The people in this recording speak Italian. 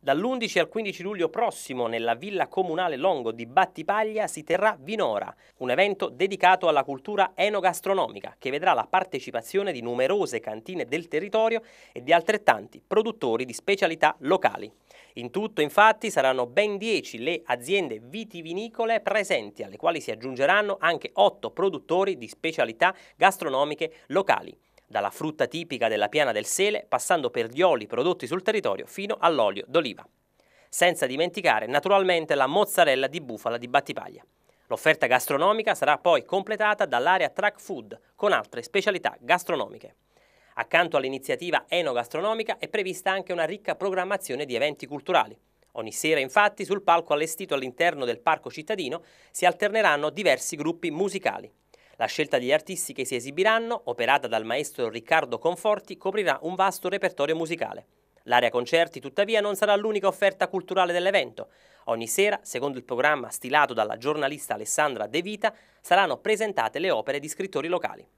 Dall'11 al 15 luglio prossimo nella Villa Comunale Longo di Battipaglia si terrà Vinora, un evento dedicato alla cultura enogastronomica che vedrà la partecipazione di numerose cantine del territorio e di altrettanti produttori di specialità locali. In tutto infatti saranno ben 10 le aziende vitivinicole presenti alle quali si aggiungeranno anche 8 produttori di specialità gastronomiche locali dalla frutta tipica della piana del sele, passando per gli oli prodotti sul territorio fino all'olio d'oliva. Senza dimenticare naturalmente la mozzarella di bufala di Battipaglia. L'offerta gastronomica sarà poi completata dall'area track food con altre specialità gastronomiche. Accanto all'iniziativa enogastronomica è prevista anche una ricca programmazione di eventi culturali. Ogni sera infatti sul palco allestito all'interno del parco cittadino si alterneranno diversi gruppi musicali. La scelta degli artisti che si esibiranno, operata dal maestro Riccardo Conforti, coprirà un vasto repertorio musicale. L'area concerti, tuttavia, non sarà l'unica offerta culturale dell'evento. Ogni sera, secondo il programma stilato dalla giornalista Alessandra De Vita, saranno presentate le opere di scrittori locali.